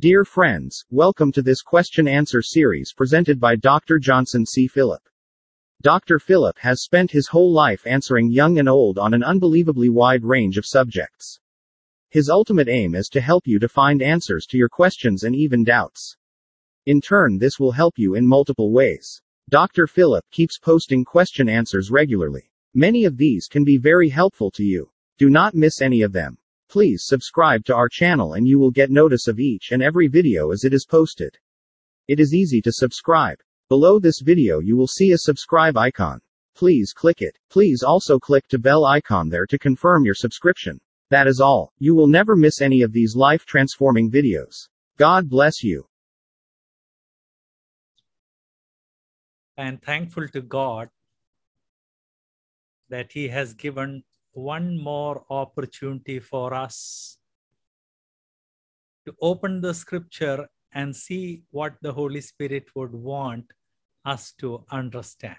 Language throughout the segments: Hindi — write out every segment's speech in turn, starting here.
Dear friends, welcome to this question answer series presented by Dr. Johnson C. Phillip. Dr. Phillip has spent his whole life answering young and old on an unbelievably wide range of subjects. His ultimate aim is to help you to find answers to your questions and even doubts. In turn, this will help you in multiple ways. Dr. Phillip keeps posting question answers regularly. Many of these can be very helpful to you. Do not miss any of them. Please subscribe to our channel and you will get notice of each and every video as it is posted. It is easy to subscribe. Below this video you will see a subscribe icon. Please click it. Please also click to bell icon there to confirm your subscription. That is all. You will never miss any of these life transforming videos. God bless you. And thankful to God that He has given one more opportunity for us to open the scripture and see what the Holy Spirit would want us to understand.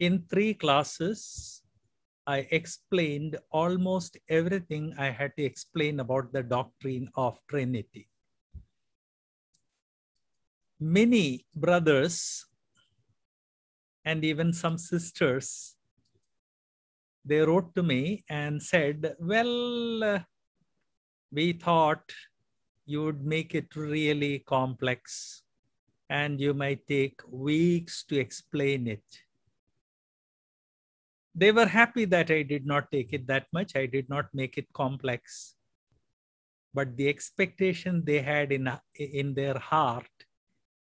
In three classes, I explained almost everything I had to explain about the doctrine of Trinity. Many brothers and even some sisters they wrote to me and said, Well, uh, we thought you would make it really complex and you might take weeks to explain it. They were happy that I did not take it that much, I did not make it complex. But the expectation they had in, in their heart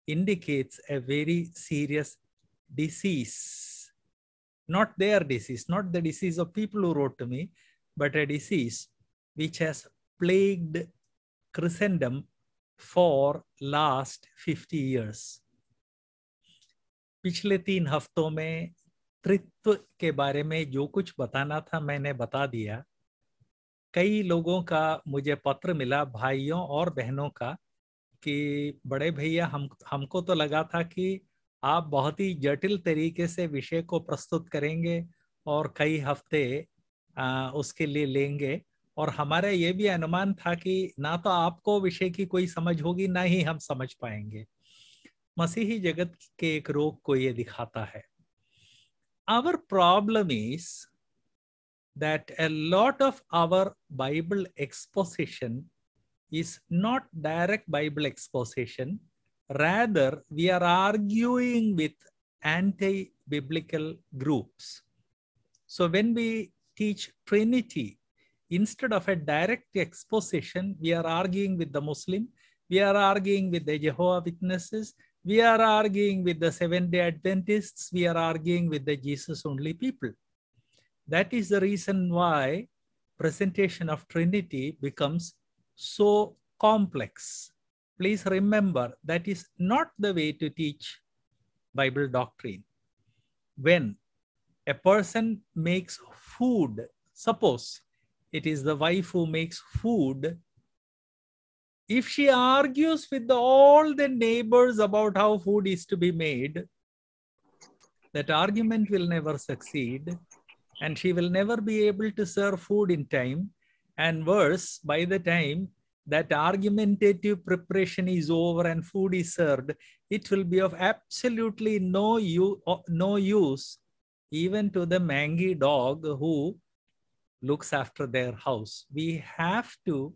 indicates a very serious disease not their disease, not the disease of people who wrote to me, but a disease which has plagued Christendom for last 50 years. पिछले तीन हफ्तों में त्रित्व के बारे में जो कुछ बताना था मैंने बता दिया कई लोगों का मुझे पत्र मिला भाइयों और बहनों का कि बड़े भैया हम हमको तो लगा था कि आप बहुत ही जटिल तरीके से विषय को प्रस्तुत करेंगे और कई हफ्ते आ, उसके लिए लेंगे और हमारा ये भी अनुमान था कि ना तो आपको विषय की कोई समझ होगी ना ही हम समझ पाएंगे मसीही जगत के एक रोग को ये दिखाता है our problem is that a lot of our Bible exposition is not direct Bible exposition, Rather, we are arguing with anti-biblical groups. So when we teach Trinity, instead of a direct exposition, we are arguing with the Muslim, we are arguing with the Jehovah Witnesses, we are arguing with the Seventh-day Adventists, we are arguing with the Jesus-only people. That is the reason why presentation of Trinity becomes so complex please remember that is not the way to teach Bible doctrine. When a person makes food, suppose it is the wife who makes food, if she argues with all the neighbors about how food is to be made, that argument will never succeed and she will never be able to serve food in time. And worse, by the time that argumentative preparation is over and food is served, it will be of absolutely no, uh, no use even to the mangy dog who looks after their house. We have to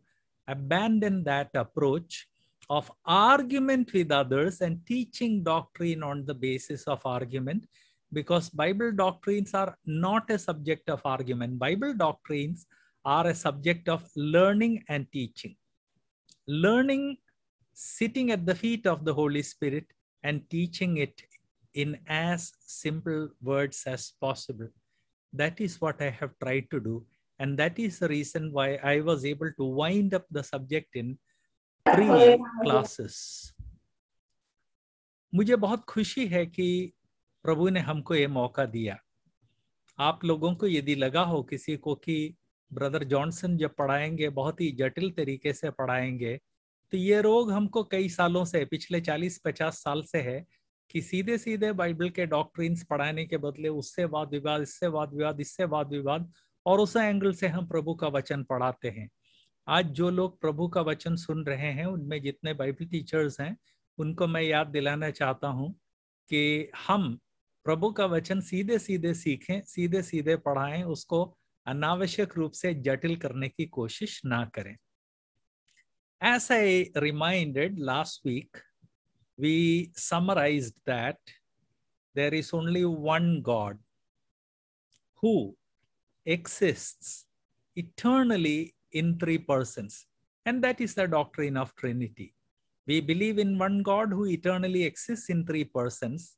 abandon that approach of argument with others and teaching doctrine on the basis of argument because Bible doctrines are not a subject of argument. Bible doctrines are a subject of learning and teaching learning sitting at the feet of the Holy Spirit and teaching it in as simple words as possible. That is what I have tried to do. And that is the reason why I was able to wind up the subject in three classes. मुझे बहुत खुशी है कि प्रभु ने हमको ये मौका दिया आप लोगों को यदि लगा हो किसी को कि ब्रदर जॉनसन जब पढ़ाएंगे बहुत ही जटिल तरीके से पढ़ाएंगे तो ये रोग हमको कई सालों से पिछले 40-50 साल से है कि सीधे सीधे बाइबल के डॉक्ट्रिन्स पढ़ाने के बदले उससे वाद विवाद इससे वाद विवाद इससे वाद विवाद और उस एंगल से हम प्रभु का वचन पढ़ाते हैं आज जो लोग प्रभु का वचन सुन रहे हैं उनमें जितने बाइबल टीचर्स हैं उनको मैं याद दिलाना चाहता हूँ कि हम प्रभु का वचन सीधे सीधे सीखें सीधे सीधे पढ़ाएं उसको अनावश्यक रूप से जटिल करने की कोशिश ना करें As I reminded last week, we summarized that there is only one God who exists eternally in three persons, and that is the doctrine of Trinity. We believe in one God who eternally exists in three persons.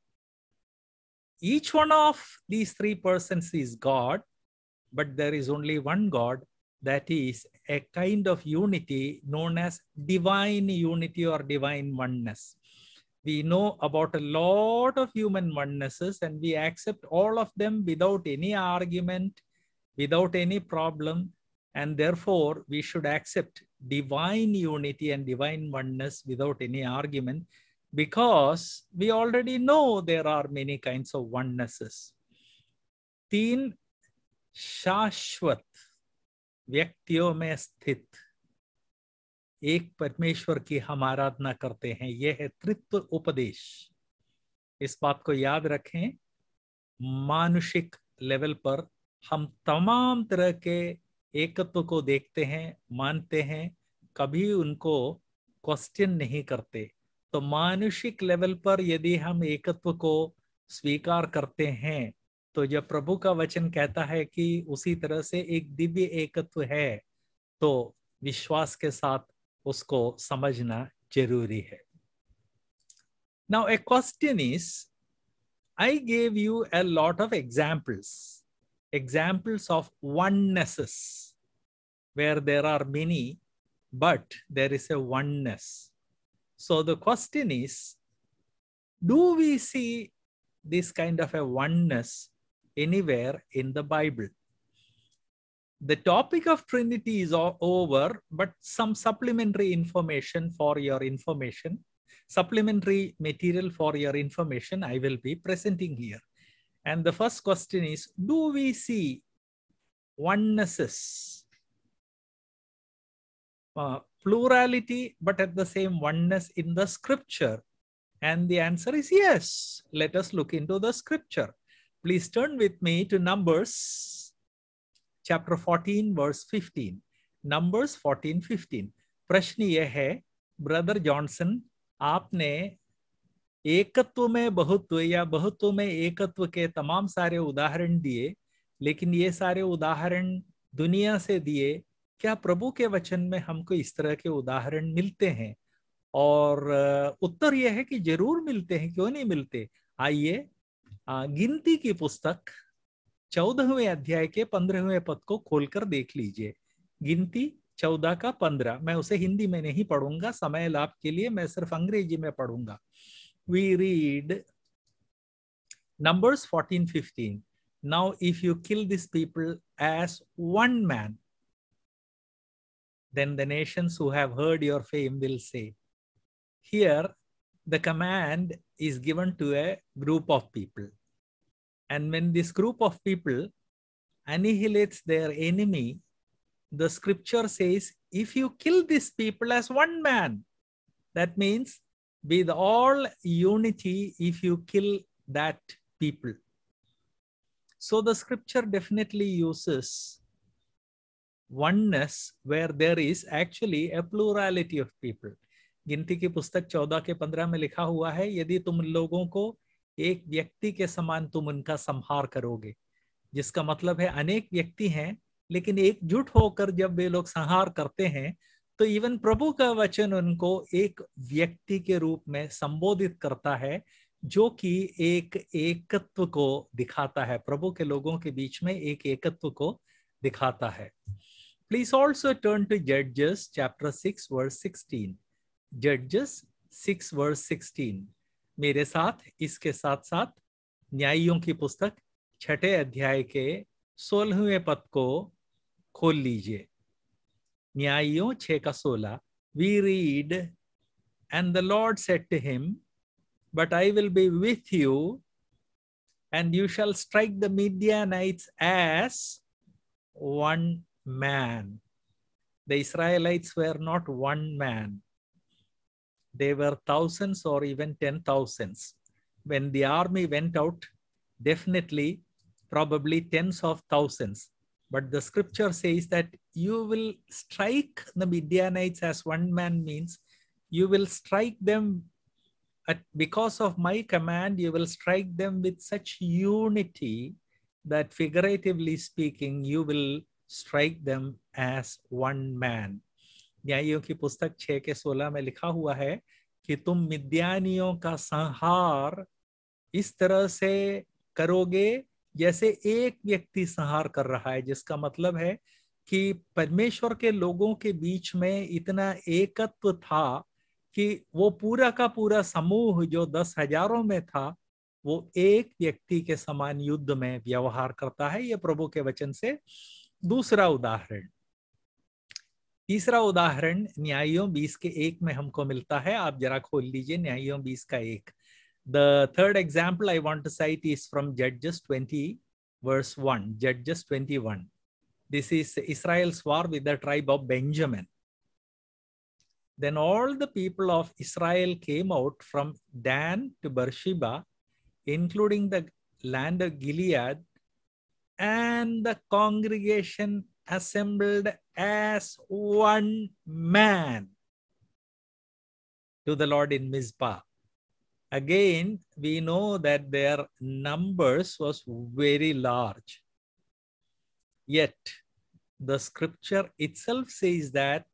Each one of these three persons is God, but there is only one God that is a kind of unity known as divine unity or divine oneness. We know about a lot of human onenesses and we accept all of them without any argument, without any problem. And therefore, we should accept divine unity and divine oneness without any argument because we already know there are many kinds of onenesses. Teen शाश्वत व्यक्तियों में स्थित एक परमेश्वर की हम आराधना करते हैं यह है तृत्व उपदेश इस बात को याद रखें मानुषिक लेवल पर हम तमाम तरह के एकत्व को देखते हैं मानते हैं कभी उनको क्वेश्चन नहीं करते तो मानुषिक लेवल पर यदि हम एकत्व को स्वीकार करते हैं तो जब प्रभु का वचन कहता है कि उसी तरह से एक दिव्य एकत्व है तो विश्वास के साथ उसको समझना जरूरी है now a question is I gave you a lot of examples examples of onenesses where there are many but there is a oneness. So the question is do we see this kind of a oneness anywhere in the Bible. The topic of Trinity is over, but some supplementary information for your information, supplementary material for your information, I will be presenting here. And the first question is, do we see onenesses, uh, plurality, but at the same oneness in the scripture? And the answer is yes. Let us look into the scripture. Please turn with me to Numbers chapter 14, verse 15. Numbers 14, 15. प्रश्न यह है ब्रदर जॉनसन आपने एकत्व में बहुत्व या बहुत्व में एकत्व के तमाम सारे उदाहरण दिए लेकिन ये सारे उदाहरण दुनिया से दिए क्या प्रभु के वचन में हमको इस तरह के उदाहरण मिलते हैं और उत्तर यह है कि जरूर मिलते हैं क्यों नहीं मिलते आइए गिनती की पुस्तक चौदहवें अध्याय के पंद्रहवें पद को खोलकर देख लीजिए गिनती चौदह का पंद्रह मैं उसे हिंदी में नहीं पढ़ूंगा समय लाभ के लिए मैं सिर्फ अंग्रेजी में पढ़ूंगा we read numbers fourteen fifteen now if you kill this people as one man then the nations who have heard your fame will say here the command is given to a group of people. And when this group of people annihilates their enemy, the scripture says, if you kill these people as one man, that means with all unity, if you kill that people. So the scripture definitely uses oneness where there is actually a plurality of people. गिनती की पुस्तक चौदह के पंद्रह में लिखा हुआ है यदि तुम लोगों को एक व्यक्ति के समान तुम उनका संहार करोगे जिसका मतलब है अनेक व्यक्ति हैं लेकिन एकजुट होकर जब वे लोग संहार करते हैं तो इवन प्रभु का वचन उनको एक व्यक्ति के रूप में संबोधित करता है जो कि एक एकत्व को दिखाता है प्रभु के लोगों के बीच में एक एकत्व को दिखाता है प्लीज ऑल्सो टर्न टू जजेस चैप्टर सिक्स वर्स सिक्सटीन जजेस सिक्स वर्स सिक्सटीन मेरे साथ इसके साथ साथ न्यायियों की पुस्तक छठे अध्याय के सोलहवें पद को खोल लीजिए न्यायियों छ का सोलह we read and the Lord said to him but I will be with you and you shall strike the Midianites as one man the Israelites were not one man they were thousands or even ten thousands. When the army went out, definitely, probably tens of thousands. But the scripture says that you will strike the Midianites as one man means you will strike them at, because of my command, you will strike them with such unity that figuratively speaking, you will strike them as one man. न्यायियों की पुस्तक छह के सोलह में लिखा हुआ है कि तुम मिद्यानियों का संहार इस तरह से करोगे जैसे एक व्यक्ति संहार कर रहा है जिसका मतलब है कि परमेश्वर के लोगों के बीच में इतना एकत्व था कि वो पूरा का पूरा समूह जो दस हजारों में था वो एक व्यक्ति के समान युद्ध में व्यवहार करता है ये प्रभु के वचन से दूसरा उदाहरण तीसरा उदाहरण न्यायियों बीस के एक में हमको मिलता है आप जरा खोल लीजिए न्यायियों बीस का एक the third example I want cite is from Judges twenty verse one Judges twenty one this is Israel's war with the tribe of Benjamin then all the people of israel came out from dan to beersheba including the land of gilead and the congregation assembled as one man to the Lord in Mizpah. Again, we know that their numbers was very large. Yet, the scripture itself says that,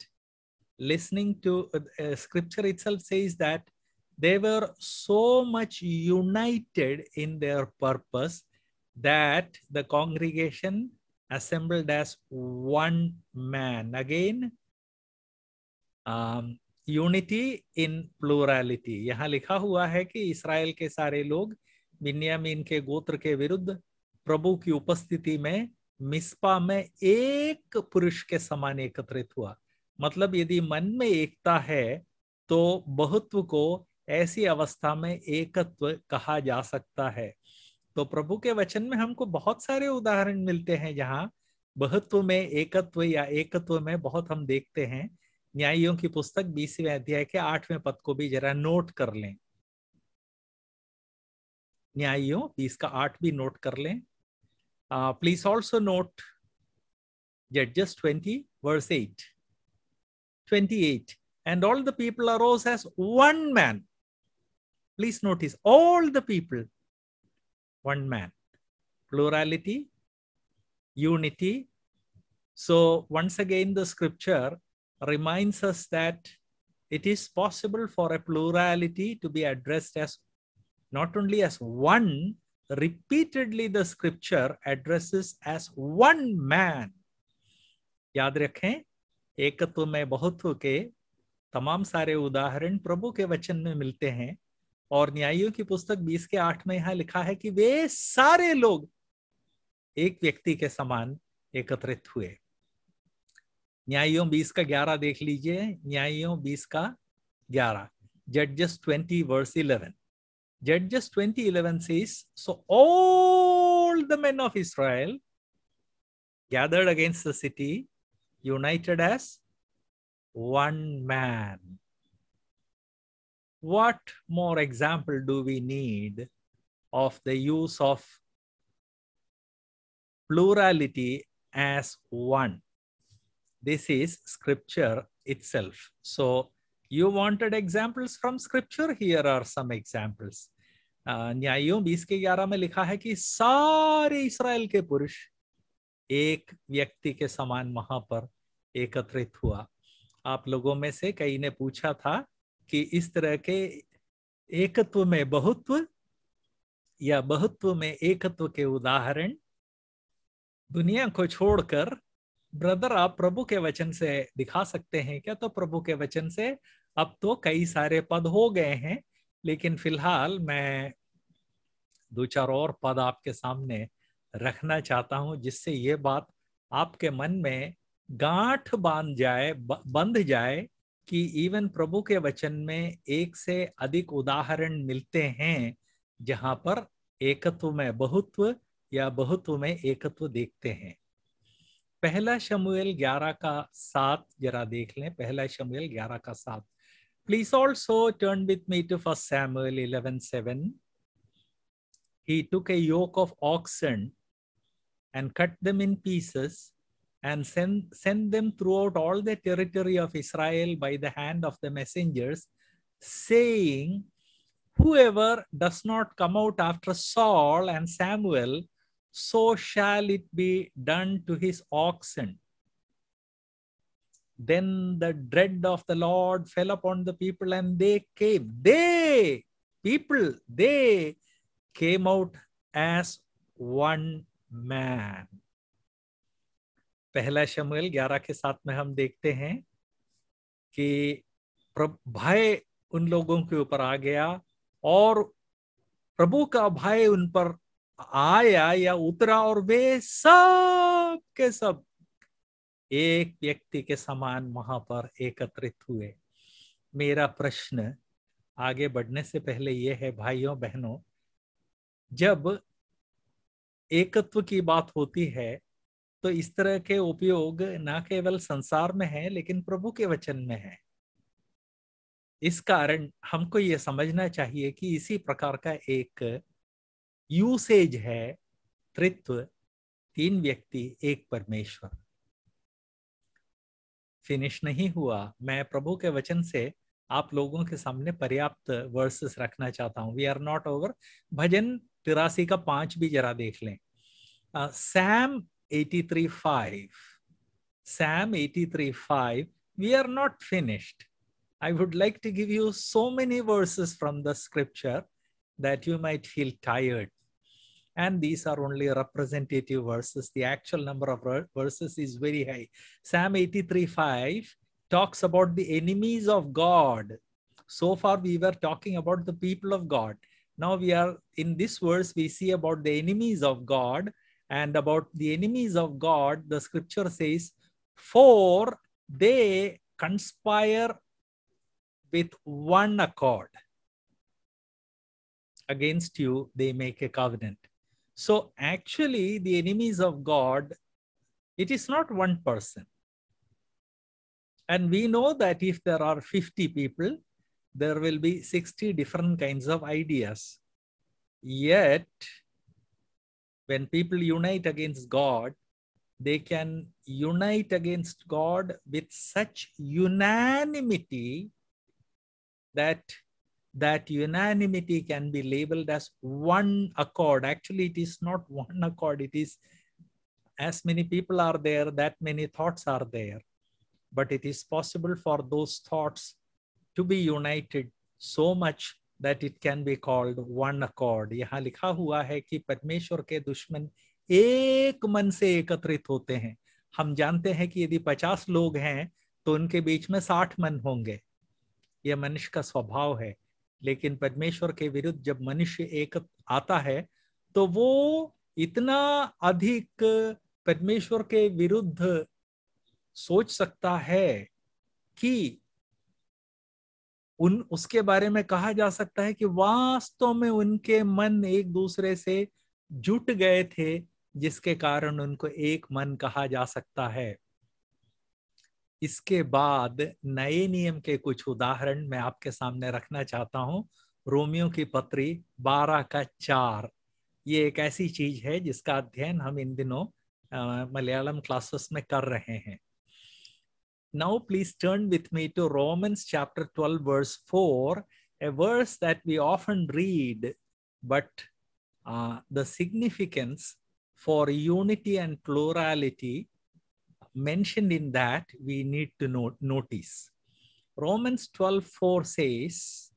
listening to uh, uh scripture itself says that they were so much united in their purpose that the congregation assembled as one man. Again, um, unity in plurality. यहाँ लिखा हुआ है कि इसराइल के सारे लोग बिन्यामीन के गोत्र के विरुद्ध प्रभु की उपस्थिति में मिस्पा में एक पुरुष के समान एकत्रित हुआ मतलब यदि मन में एकता है तो बहुत्व को ऐसी अवस्था में एकत्व कहा जा सकता है तो प्रभु के वचन में हमको बहुत सारे उदाहरण मिलते हैं जहाँ बहत्व में एकत्व या एकत्व में बहुत हम देखते हैं न्यायियों की पुस्तक बीसवें अध्याय के आठवें पद को भी जरा नोट कर लें न्यायियों बीस का आठ भी नोट कर लें please also note Judges twenty verse eight twenty eight and all the people are as one man please notice all the people one man. Plurality, unity. So once again, the scripture reminds us that it is possible for a plurality to be addressed as not only as one, repeatedly the scripture addresses as one man. yaad रखें ekatva mein bahutva ke tamam sare udaharan prabhu ke vachan mein milte hain और न्यायियों की पुस्तक बीस के आठ में यहां लिखा है कि वे सारे लोग एक व्यक्ति के समान एकत्रित हुए न्यायियों बीस का ग्यारह देख लीजिए न्यायियों बीस का ग्यारह Judges twenty verse eleven Judges twenty eleven says so all the men of Israel gathered against दिटी united as one man what more example do we need of the use of plurality as one? This is scripture itself. So you wanted examples from scripture. Here are some examples. न्यायों बीस के ग्यारह में लिखा है कि सारे इसराइल के पुरुष एक व्यक्ति के समान वहां पर एकत्रित हुआ आप लोगों में से कई ने पूछा था कि इस तरह के एकत्व में बहुत्व या बहुत्व में एकत्व के उदाहरण दुनिया को छोड़कर ब्रदर आप प्रभु के वचन से दिखा सकते हैं क्या तो प्रभु के वचन से अब तो कई सारे पद हो गए हैं लेकिन फिलहाल मैं दो चार और पद आपके सामने रखना चाहता हूं जिससे ये बात आपके मन में गांठ बांध जाए बंध जाए कि इवन प्रभु के वचन में एक से अधिक उदाहरण मिलते हैं जहां पर एकत्व में बहुत्व या बहुत्व में एकत्व देखते हैं पहला शमुएल 11 का सात जरा देख लें पहला शमुएल 11 का सात please also turn with me to first Samuel 11 seven he took a yoke of oxen and cut them pieces and send, send them throughout all the territory of Israel by the hand of the messengers, saying, Whoever does not come out after Saul and Samuel, so shall it be done to his oxen. Then the dread of the Lord fell upon the people, and they came. They, people, they came out as one man. पहला शमुएल ग्यारह के साथ में हम देखते हैं कि भय उन लोगों के ऊपर आ गया और प्रभु का भय उन पर आया या उतरा और वे सब के सब एक व्यक्ति के समान वहां पर एकत्रित हुए मेरा प्रश्न आगे बढ़ने से पहले यह है भाइयों बहनों जब एकत्व की बात होती है तो इस तरह के उपयोग ना केवल संसार में है लेकिन प्रभु के वचन में है इस कारण हमको ये समझना चाहिए कि इसी प्रकार का एक यूसेज है त्रित्व तीन व्यक्ति एक परमेश्वर फिनिश नहीं हुआ मैं प्रभु के वचन से आप लोगों के सामने पर्याप्त वर्सेस रखना चाहता हूं वी आर नॉट ओवर भजन तिरासी का पांच भी जरा देख लें psalm uh, 83.5, SAM 83.5, we are not finished. I would like to give you so many verses from the scripture that you might feel tired. And these are only representative verses. The actual number of verses is very high. Psalm 83.5 talks about the enemies of God. So far, we were talking about the people of God. Now we are in this verse, we see about the enemies of God and about the enemies of God, the scripture says, For they conspire with one accord against you, they make a covenant. So, actually, the enemies of God, it is not one person. And we know that if there are 50 people, there will be 60 different kinds of ideas. Yet, when people unite against God, they can unite against God with such unanimity that that unanimity can be labeled as one accord. Actually, it is not one accord, it is as many people are there, that many thoughts are there. But it is possible for those thoughts to be united so much that it can be called one accord यहाँ लिखा हुआ है कि परमेश्वर के दुश्मन एक मन से एकत्रित होते हैं हम जानते हैं कि यदि पचास लोग हैं तो उनके बीच में साठ मन होंगे यह मनुष्य का स्वभाव है लेकिन परमेश्वर के विरुद्ध जब मनुष्य एक आता है तो वो इतना अधिक परमेश्वर के विरुद्ध सोच सकता है कि उन उसके बारे में कहा जा सकता है कि वास्तव में उनके मन एक दूसरे से जुट गए थे जिसके कारण उनको एक मन कहा जा सकता है इसके बाद नए नियम के कुछ उदाहरण मैं आपके सामने रखना चाहता हूं रोमियो की पत्री बारह का चार ये एक ऐसी चीज है जिसका अध्ययन हम इन दिनों मलयालम क्लासेस में कर रहे हैं Now, please turn with me to Romans chapter 12, verse 4, a verse that we often read, but uh, the significance for unity and plurality mentioned in that we need to note, notice. Romans 12 4 says,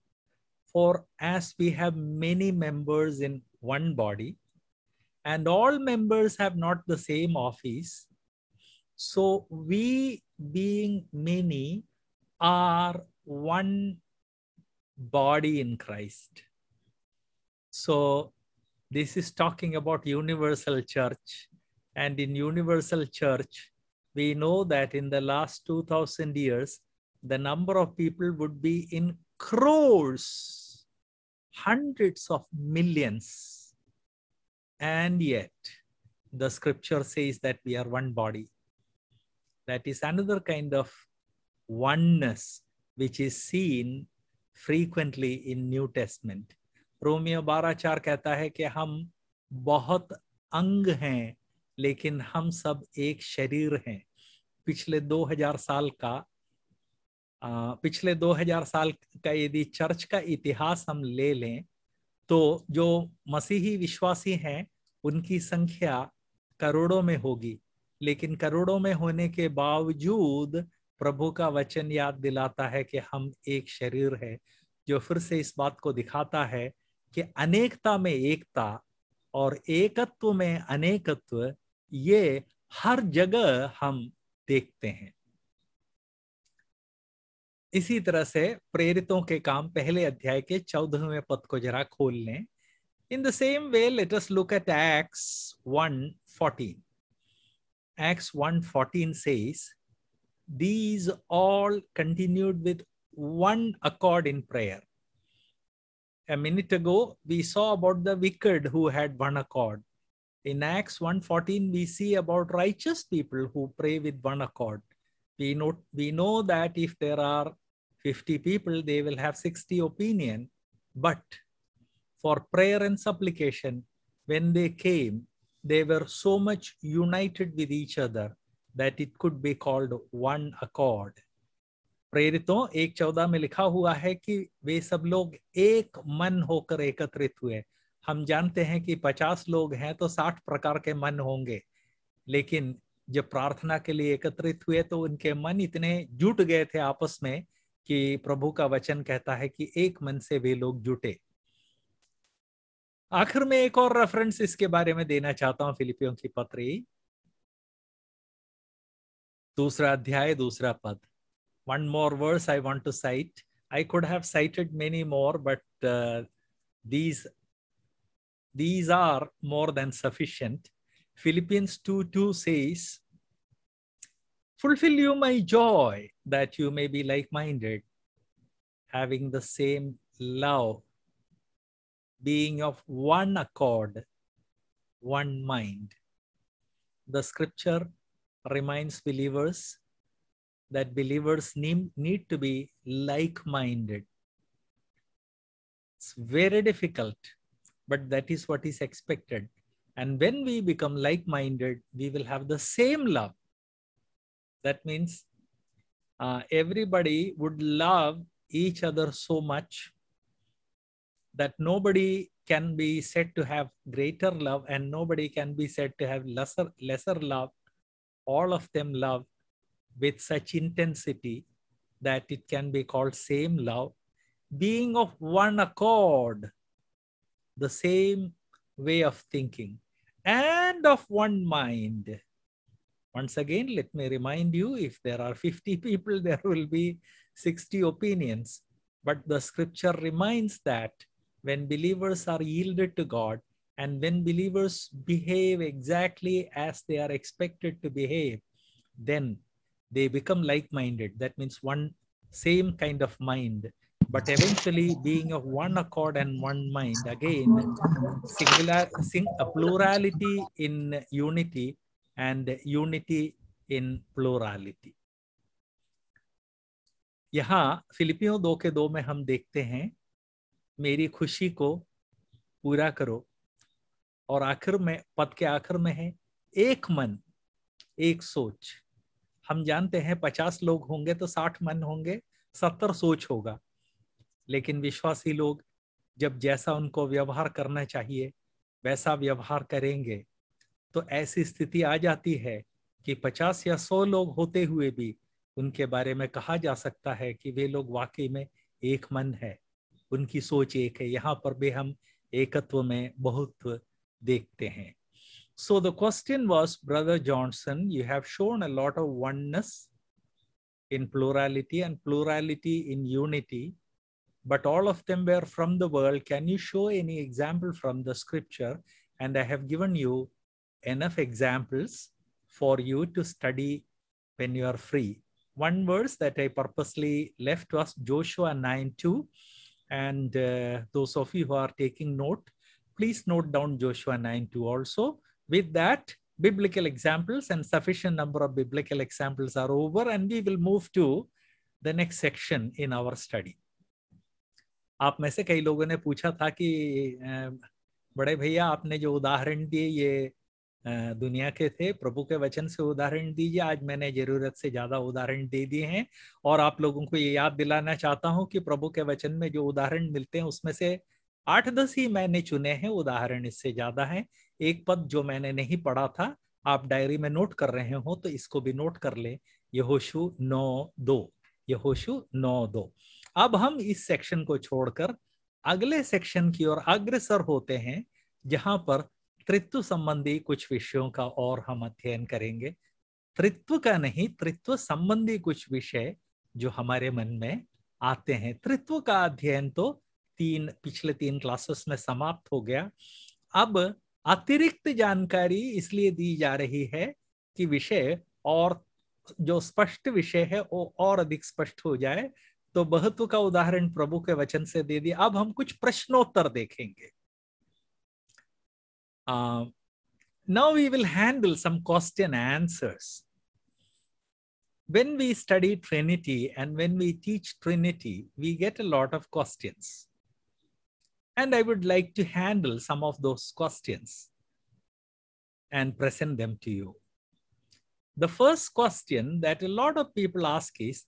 For as we have many members in one body, and all members have not the same office, so we being many, are one body in Christ. So this is talking about universal church. And in universal church, we know that in the last 2000 years, the number of people would be in crores, hundreds of millions. And yet, the scripture says that we are one body. That is another kind of oneness which is seen frequently in New Testament. रोमियो बारह चार कहता है कि हम बहुत अंग हैं लेकिन हम सब एक शरीर हैं पिछले 2000 साल का आ, पिछले 2000 साल का यदि चर्च का इतिहास हम ले लें तो जो मसीही विश्वासी हैं उनकी संख्या करोड़ों में होगी लेकिन करोड़ों में होने के बावजूद प्रभु का वचन याद दिलाता है कि हम एक शरीर है जो फिर से इस बात को दिखाता है कि अनेकता में एकता और एकत्व में अनेकत्व ये हर जगह हम देखते हैं इसी तरह से प्रेरितों के काम पहले अध्याय के चौदहवें पद को जरा खोल लें in the same way let us look at Acts one fourteen Acts 1.14 says, These all continued with one accord in prayer. A minute ago, we saw about the wicked who had one accord. In Acts 1.14, we see about righteous people who pray with one accord. We know, we know that if there are 50 people, they will have 60 opinion. But for prayer and supplication, when they came, they were so much united with each other that it could be called one accord. प्रेरितों एक चौदह में लिखा हुआ है कि वे सब लोग एक मन होकर एकत्रित हुए हम जानते हैं कि पचास लोग हैं तो साठ प्रकार के मन होंगे लेकिन जब प्रार्थना के लिए एकत्रित हुए तो उनके मन इतने जुट गए थे आपस में कि प्रभु का वचन कहता है कि एक मन से वे लोग जुटे आखिर में एक और रेफरेंस इसके बारे में देना चाहता हूं फिलिपियो की पत्री दूसरा अध्याय दूसरा पद one more words I want to cite I could have cited many more but these these are more than sufficient Philippians two two say fulfil you my joy that you may be like minded having the same love being of one accord, one mind. The scripture reminds believers that believers need, need to be like minded. It's very difficult, but that is what is expected. And when we become like minded, we will have the same love. That means uh, everybody would love each other so much that nobody can be said to have greater love and nobody can be said to have lesser lesser love all of them love with such intensity that it can be called same love being of one accord the same way of thinking and of one mind once again let me remind you if there are 50 people there will be 60 opinions but the scripture reminds that when believers are yielded to God and when believers behave exactly as they are expected to behave, then they become like minded. That means one same kind of mind, but eventually being of one accord and one mind. Again, singular, sing, a plurality in unity and unity in plurality. यहाँ फिलिपियो दो के दो में हम देखते हैं मेरी खुशी को पूरा करो और आखिर में पद के आखिर में है एक मन एक सोच हम जानते हैं पचास लोग होंगे तो साठ मन होंगे सत्तर सोच होगा लेकिन विश्वासी लोग जब जैसा उनको व्यवहार करना चाहिए वैसा व्यवहार करेंगे तो ऐसी स्थिति आ जाती है कि पचास या सौ लोग होते हुए भी उनके बारे में कहा जा सकता है कि वे लोग वाकई में एक मन है So the question was, Brother Johnson, you have shown a lot of oneness in plurality and plurality in unity, but all of them were from the world. Can you show any example from the scripture? And I have given you enough examples for you to study when you are free. One verse that I purposely left was Joshua 9 2. And uh, those of you who are taking note, please note down Joshua 9 2 also. With that, biblical examples and sufficient number of biblical examples are over, and we will move to the next section in our study. आप में से कई लोगों ने पूछा था कि बड़े भैया आपने जो उदाहरण दिए ये दुनिया के थे प्रभु के वचन से उदाहरण दीजिए आज मैंने जरूरत से ज्यादा उदाहरण दे दिए हैं और आप लोगों को ये याद दिलाना चाहता हूँ कि प्रभु के वचन में जो उदाहरण मिलते हैं उसमें से आठ दस ही मैंने चुने हैं उदाहरण इससे ज्यादा है एक पद जो मैंने नहीं पढ़ा था आप डायरी में नोट कर रहे हो तो इसको भी नोट कर ले यहोशु नौ दो यहोशु नौ दो अब हम इस सेक्शन को छोड़कर अगले सेक्शन की ओर अग्रसर होते हैं जहां पर त्रित्व संबंधी कुछ विषयों का और हम अध्ययन करेंगे त्रित्व का नहीं त्रित्व संबंधी कुछ विषय जो हमारे मन में आते हैं त्रित्व का अध्ययन तो तीन पिछले तीन क्लासेस में समाप्त हो गया अब अतिरिक्त जानकारी इसलिए दी जा रही है कि विषय और जो स्पष्ट विषय है वो और अधिक स्पष्ट हो जाए तो महत्व का उदाहरण प्रभु के वचन से दे दिया अब हम कुछ प्रश्नोत्तर देखेंगे Uh, now we will handle some question answers. When we study Trinity and when we teach Trinity, we get a lot of questions. And I would like to handle some of those questions and present them to you. The first question that a lot of people ask is,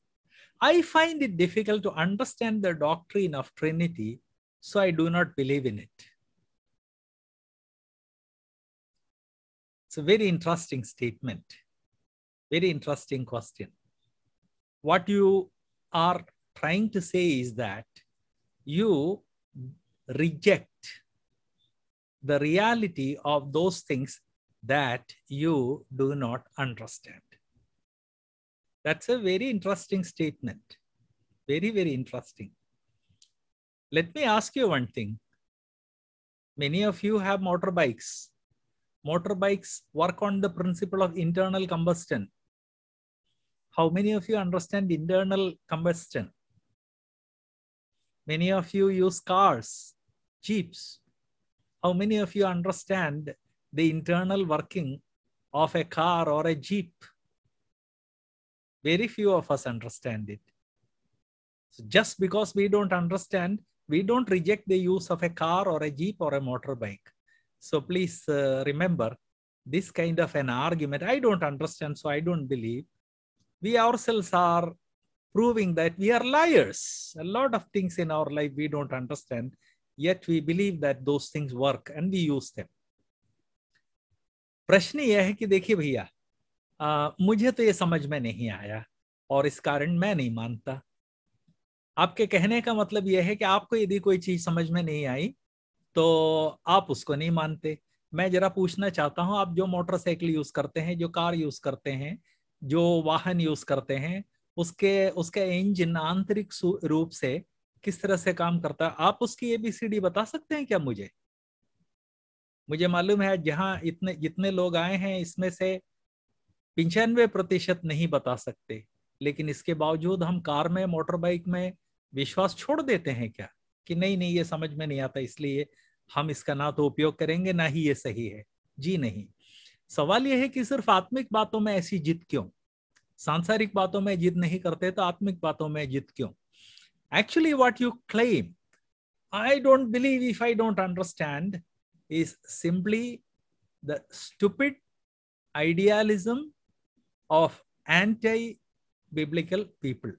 I find it difficult to understand the doctrine of Trinity, so I do not believe in it. It's a very interesting statement, very interesting question. What you are trying to say is that you reject the reality of those things that you do not understand. That's a very interesting statement. Very, very interesting. Let me ask you one thing. Many of you have motorbikes motorbikes work on the principle of internal combustion. How many of you understand internal combustion? Many of you use cars, jeeps. How many of you understand the internal working of a car or a jeep? Very few of us understand it. So just because we don't understand, we don't reject the use of a car or a jeep or a motorbike So please uh, remember this kind of an argument. I don't understand, so I don't believe. We ourselves are proving that we are liars. A lot of things in our life we don't understand, yet we believe that those things work and we use them. प्रश्न यह है कि देखिए भैया मुझे तो ये समझ में नहीं आया और इस कारण मैं नहीं मानता आपके कहने का मतलब यह है कि आपको यदि कोई चीज समझ में नहीं आई तो आप उसको नहीं मानते मैं जरा पूछना चाहता हूँ आप जो मोटरसाइकिल यूज करते हैं जो कार यूज करते हैं जो वाहन यूज करते हैं उसके उसका इंजन आंतरिक रूप से किस तरह से काम करता है आप उसकी एबीसीडी बता सकते हैं क्या मुझे मुझे मालूम है जहां इतने जितने लोग आए हैं इसमें से पंचानवे प्रतिशत नहीं बता सकते लेकिन इसके बावजूद हम कार में मोटर बाइक में विश्वास छोड़ देते हैं क्या कि नहीं नहीं ये समझ में नहीं आता इसलिए हम इसका ना तो उपयोग करेंगे ना ही ये सही है जी नहीं सवाल यह है कि सिर्फ आत्मिक बातों में ऐसी जिद क्यों सांसारिक बातों में जिद नहीं करते तो आत्मिक बातों में जिद क्यों actually what you claim i don't believe if i don't understand is simply the stupid idealism of anti biblical people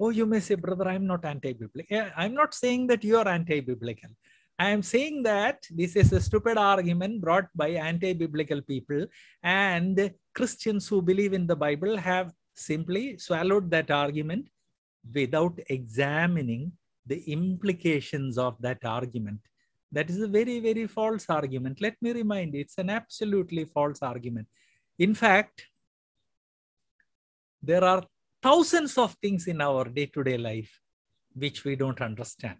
oh you may say brother i'm not anti biblical i'm not saying that you are anti biblical I am saying that this is a stupid argument brought by anti biblical people, and Christians who believe in the Bible have simply swallowed that argument without examining the implications of that argument. That is a very, very false argument. Let me remind you, it's an absolutely false argument. In fact, there are thousands of things in our day to day life which we don't understand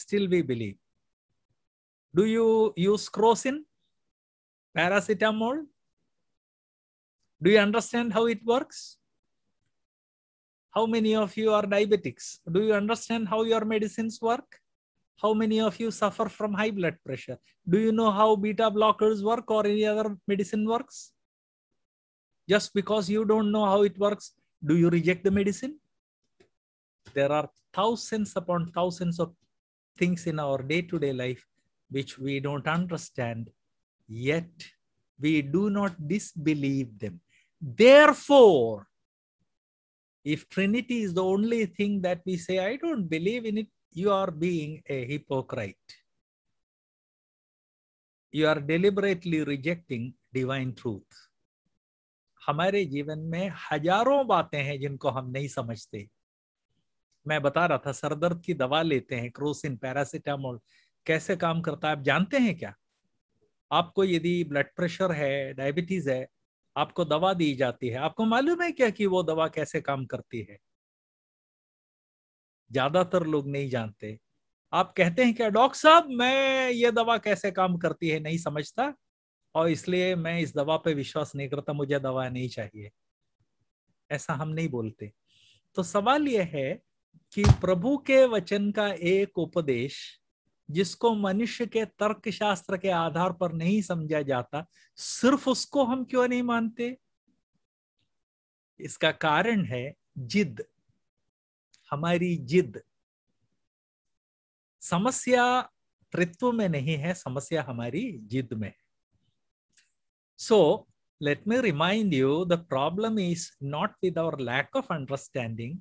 still we believe. Do you use crocin, paracetamol? Do you understand how it works? How many of you are diabetics? Do you understand how your medicines work? How many of you suffer from high blood pressure? Do you know how beta blockers work or any other medicine works? Just because you don't know how it works, do you reject the medicine? There are thousands upon thousands of things in our day to day life which we don't understand, yet we do not disbelieve them. Therefore, if Trinity is the only thing that we say, I don't believe in it, you are being a hypocrite. You are deliberately rejecting divine truth. हमारे जीवन में हजारों बातें हैं जिनको हम नहीं समझते मैं बता रहा था सरदर्द की दवा लेते हैं क्रोसिन पैरासिटामोल कैसे काम करता है आप जानते हैं क्या आपको यदि ब्लड प्रेशर है डायबिटीज है आपको दवा दी जाती है आपको मालूम है क्या कि वो दवा कैसे काम करती है ज्यादातर लोग नहीं जानते आप कहते हैं क्या डॉक्टर साहब मैं ये दवा कैसे काम करती है नहीं समझता और इसलिए मैं इस दवा पे विश्वास नहीं करता मुझे दवा नहीं चाहिए ऐसा हम नहीं बोलते तो सवाल यह है कि प्रभु के वचन का एक उपदेश जिसको मनुष्य के तर्क शास्त्र के आधार पर नहीं समझा जाता सिर्फ उसको हम क्यों नहीं मानते इसका कारण है जिद हमारी जिद समस्या तृत्व में नहीं है समस्या हमारी जिद में so let me remind you the problem is not with our lack of understanding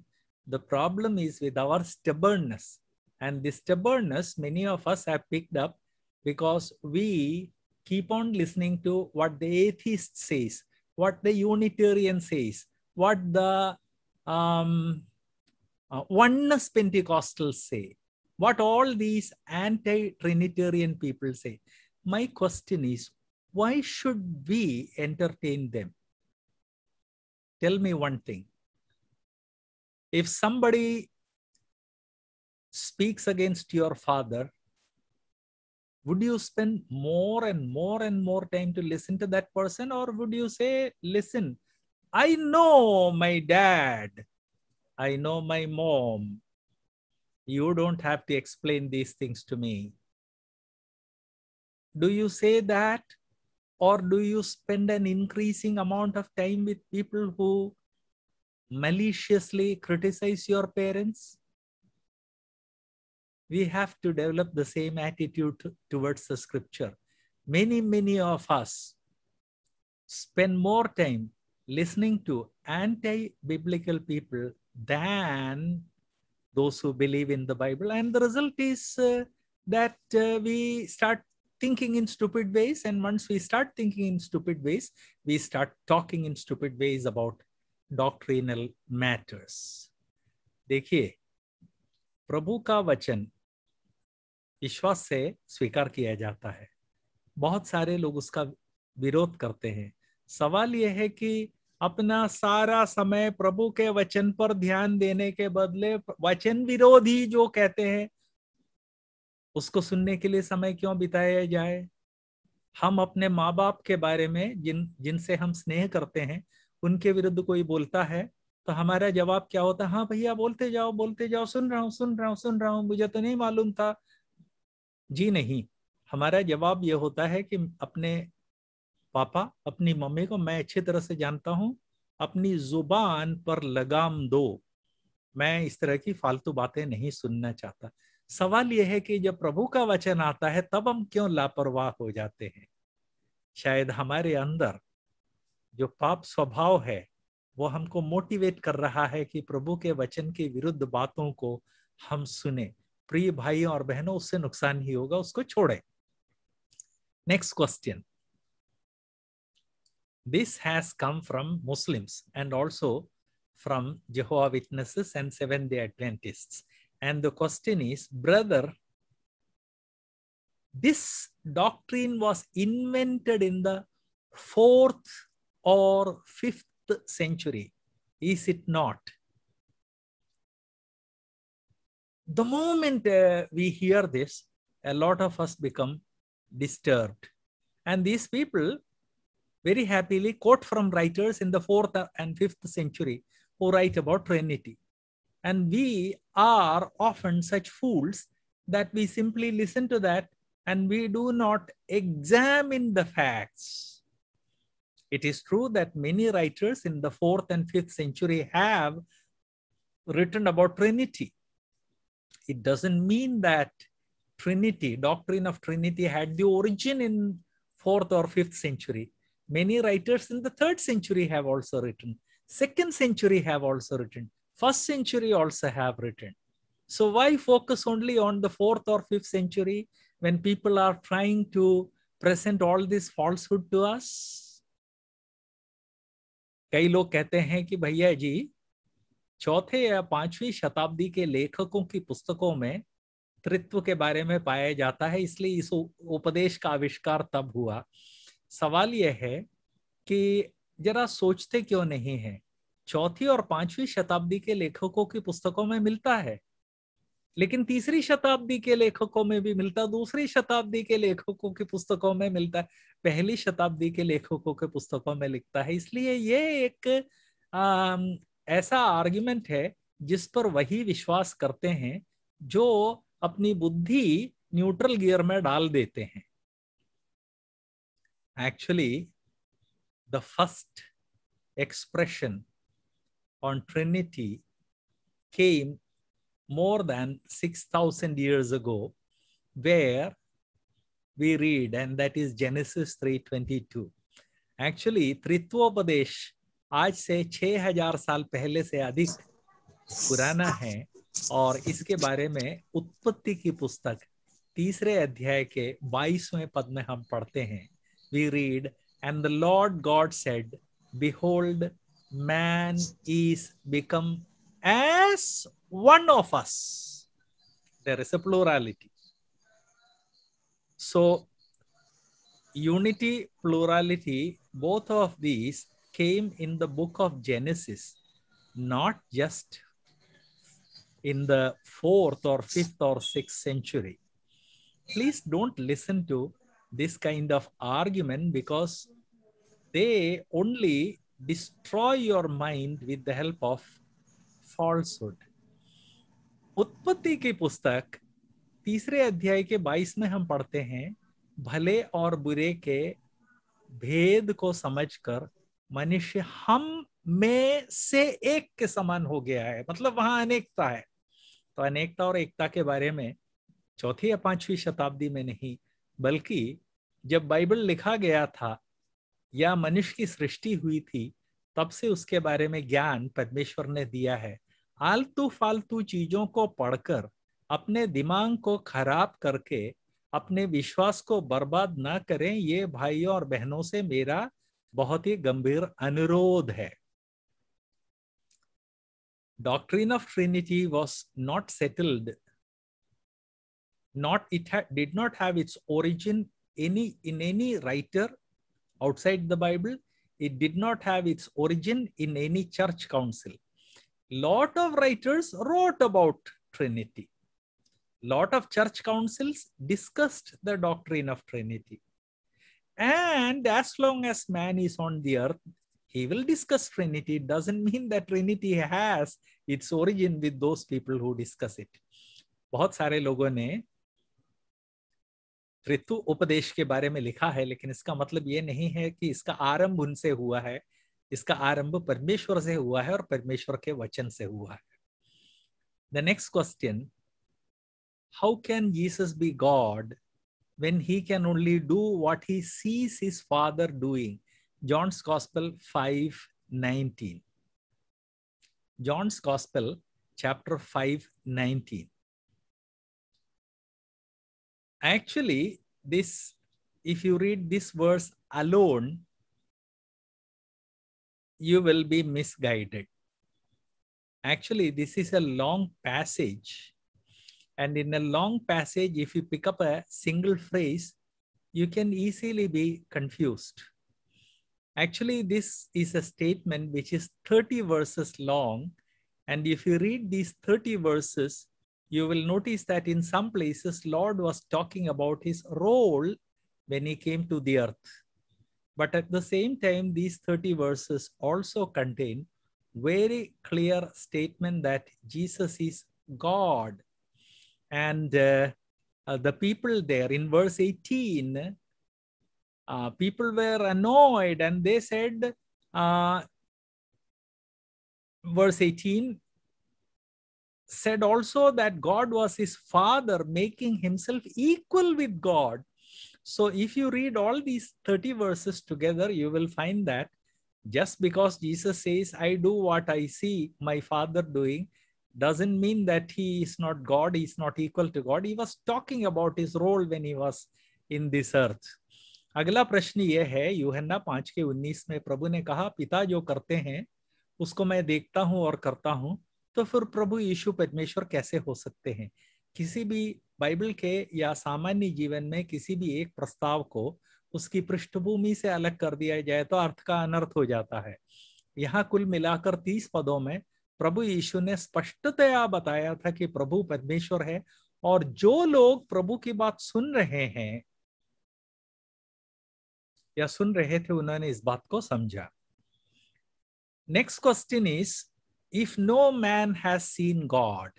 The problem is with our stubbornness. And this stubbornness, many of us have picked up because we keep on listening to what the atheist says, what the Unitarian says, what the um, uh, oneness Pentecostals say, what all these anti Trinitarian people say. My question is why should we entertain them? Tell me one thing if somebody speaks against your father, would you spend more and more and more time to listen to that person, or would you say, Listen, I know my dad, I know my mom. You don't have to explain these things to me. Do you say that? Or do you spend an increasing amount of time with people who maliciously criticize your parents we have to develop the same attitude towards the scripture many many of us spend more time listening to anti-biblical people than those who believe in the bible and the result is uh, that uh, we start thinking in stupid ways and once we start thinking in stupid ways we start talking in stupid ways about doctrinal matters देखिए प्रभु का वचन विश्वास से स्वीकार किया जाता है बहुत सारे लोग उसका विरोध करते हैं सवाल यह है कि अपना सारा समय प्रभु के वचन पर ध्यान देने के बदले वचन विरोधी जो कहते हैं उसको सुनने के लिए समय क्यों बिताया जाए हम अपने माँ बाप के बारे में जिन जिनसे हम स्नेह करते हैं उनके विरुद्ध कोई बोलता है तो हमारा जवाब क्या होता है हाँ भैया बोलते जाओ बोलते जाओ सुन रहा हूँ सुन रहा हूँ सुन रहा हूँ मुझे तो नहीं मालूम था जी नहीं हमारा जवाब ये होता है कि अपने पापा अपनी मम्मी को मैं अच्छी तरह से जानता हूँ अपनी जुबान पर लगाम दो मैं इस तरह की फालतू बातें नहीं सुनना चाहता सवाल यह है कि जब प्रभु का वचन आता है तब हम क्यों लापरवाह हो जाते हैं शायद हमारे अंदर जो पाप स्वभाव है वो हमको मोटिवेट कर रहा है कि प्रभु के वचन के विरुद्ध बातों को हम सुने प्रिय भाई और बहनों उससे नुकसान ही होगा उसको छोड़े next question this has come from Muslims and also from Jehovah witnesses and Seventh Day Adventist and the question is brother this doctrine was invented in the fourth or 5th century, is it not? The moment uh, we hear this, a lot of us become disturbed. And these people very happily quote from writers in the 4th and 5th century who write about Trinity. And we are often such fools that we simply listen to that and we do not examine the facts. It is true that many writers in the fourth and fifth century have written about Trinity. It doesn't mean that Trinity, doctrine of Trinity had the origin in fourth or fifth century. Many writers in the third century have also written. Second century have also written. First century also have written. So why focus only on the fourth or fifth century when people are trying to present all this falsehood to us? कई लोग कहते हैं कि भैया जी चौथे या पांचवी शताब्दी के लेखकों की पुस्तकों में तृत्व के बारे में पाया जाता है इसलिए इस उपदेश का आविष्कार तब हुआ सवाल यह है कि जरा सोचते क्यों नहीं है चौथी और पांचवी शताब्दी के लेखकों की पुस्तकों में मिलता है लेकिन तीसरी शताब्दी के लेखकों में भी मिलता दूसरी शताब्दी के लेखकों की पुस्तकों में मिलता है पहली शताब्दी के लेखकों के पुस्तकों में लिखता है इसलिए ये एक आ, ऐसा आर्ग्यूमेंट है जिस पर वही विश्वास करते हैं जो अपनी बुद्धि न्यूट्रल गियर में डाल देते हैं actually the first expression on Trinity came more than six thousand years ago where we read, and that is Genesis 3.22. Actually, त्रित्वोपदेश आज से 6000 साल पहले से अधिक पुराना है और इसके बारे में उत्पत्ति की पुस्तक तीसरे अध्याय के 22वें पद में हम पढ़ते हैं we read and the Lord God said behold man is become as one of us. There is a plurality. So unity, plurality, both of these came in the book of Genesis, not just in the fourth or fifth or sixth century. Please don't listen to this kind of argument because they only destroy your mind with the help of falsehood. Utpatti की pustak. तीसरे अध्याय के बाईस में हम पढ़ते हैं भले और बुरे के भेद को समझकर मनुष्य हम में से एक के समान हो गया है मतलब वहां अनेकता है तो अनेकता और एकता के बारे में चौथी या पांचवी शताब्दी में नहीं बल्कि जब बाइबल लिखा गया था या मनुष्य की सृष्टि हुई थी तब से उसके बारे में ज्ञान परमेश्वर ने दिया है आलतू फालतू चीजों को पढ़कर अपने दिमाग को खराब करके अपने विश्वास को बर्बाद ना करें ये भाइयों और बहनों से मेरा बहुत ही गंभीर अनुरोध है doctrine of Trinity was not settled not it did not have its origin any in any writer outside the Bible it did not have its origin in any church council lot of writers wrote about Trinity lot of church councils discussed the doctrine of Trinity. And as long as man is on the earth, he will discuss Trinity. It doesn't mean that Trinity has its origin with those people who discuss it. बहुत सारे लोगों ने ऋतु उपदेश के बारे में लिखा है लेकिन इसका मतलब ये नहीं है कि इसका आरंभ उनसे हुआ है इसका आरंभ परमेश्वर से हुआ है और परमेश्वर के वचन से हुआ है the next question how can Jesus be God when he can only do what he sees his Father doing? John's Gospel 5 19. John's Gospel, chapter 5 19. Actually, this, if you read this verse alone, you will be misguided. Actually, this is a long passage and in a long passage, if you pick up a single phrase, you can easily be confused. Actually, this is a statement which is 30 verses long. And if you read these 30 verses, you will notice that in some places, Lord was talking about his role when he came to the earth. But at the same time, these 30 verses also contain very clear statement that Jesus is God and uh, uh, the people there in verse 18, uh, people were annoyed and they said, verse 18 said also that God was his father, making himself equal with God. So, if you read all these 30 verses together, you will find that just because Jesus says, I do what I see my father doing, doesn't mean that he is not God, he is not equal to God. He was talking about his role when he was in this earth. अगला प्रश्न यह है यूहन्ना पांच के उन्नीस में प्रभु ने कहा पिता जो करते हैं उसको मैं देखता हूं और करता हूं तो फिर प्रभु यीशु परमेश्वर कैसे हो सकते हैं किसी भी बाइबल के या सामान्य जीवन में किसी भी एक प्रस्ताव को उसकी पृष्ठभूमि से अलग कर दिया जाए तो अर्थ का अनर्थ हो जाता है यहाँ कुल मिलाकर तीस पदों में प्रभु यीशु ने स्पष्टतया बताया था कि प्रभु परमेश्वर है और जो लोग प्रभु की बात सुन रहे हैं या सुन रहे थे उन्होंने इस बात को समझा next question is if no man has seen God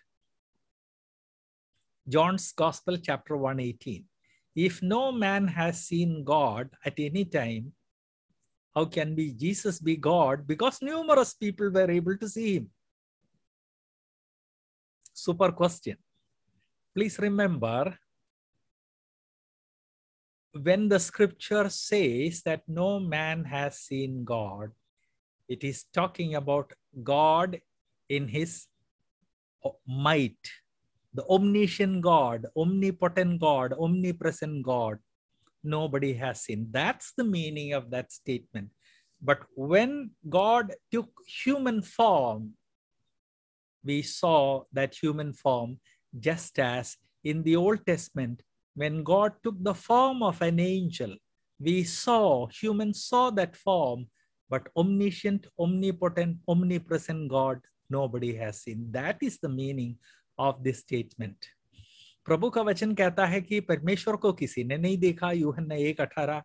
John's gospel chapter one eighteen if no man has seen God at any time how can be Jesus be God because numerous people were able to see him super question. Please remember when the scripture says that no man has seen God, it is talking about God in his might, the omniscient God, omnipotent God, omnipresent God. Nobody has seen. That's the meaning of that statement. But when God took human form we saw that human form, just as in the Old Testament, when God took the form of an angel, we saw, human saw that form, but omniscient, omnipotent, omnipresent God, nobody has seen. That is the meaning of this statement. प्रभु का वचन कहता है कि परमेश्वर को किसी ने नहीं देखा यूहन्ना एक अठारह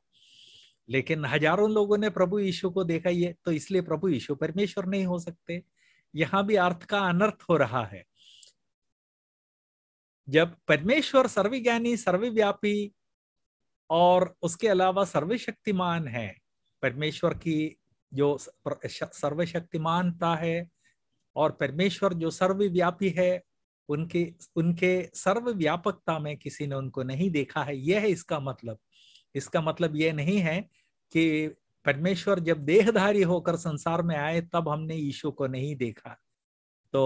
लेकिन हजारों लोगों ने प्रभु यीशु को देखा ये तो इसलिए प्रभु यीशु परमेश्वर नहीं हो सकते यहां भी अर्थ का अनर्थ हो रहा है जब परमेश्वर सर्वज्ञानी सर्वव्यापी और उसके अलावा सर्वशक्तिमान है परमेश्वर की जो सर्वशक्तिमानता है और परमेश्वर जो सर्वव्यापी है उनके उनके सर्वव्यापकता में किसी ने उनको नहीं देखा है यह है इसका मतलब इसका मतलब यह नहीं है कि परमेश्वर जब देहधारी होकर संसार में आए तब हमने ईशु को नहीं देखा तो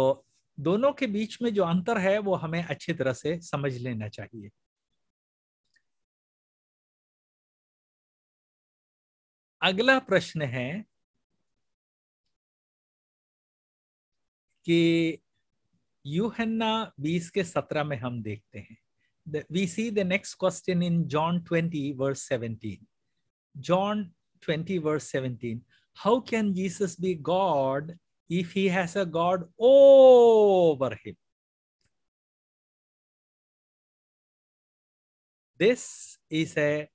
दोनों के बीच में जो अंतर है वो हमें अच्छी तरह से समझ लेना चाहिए अगला प्रश्न है कि यूहन्ना 20 के 17 में हम देखते हैं we see the next question in John 20 verse 17 John 20, verse 17. How can Jesus be God if he has a God over him? This is a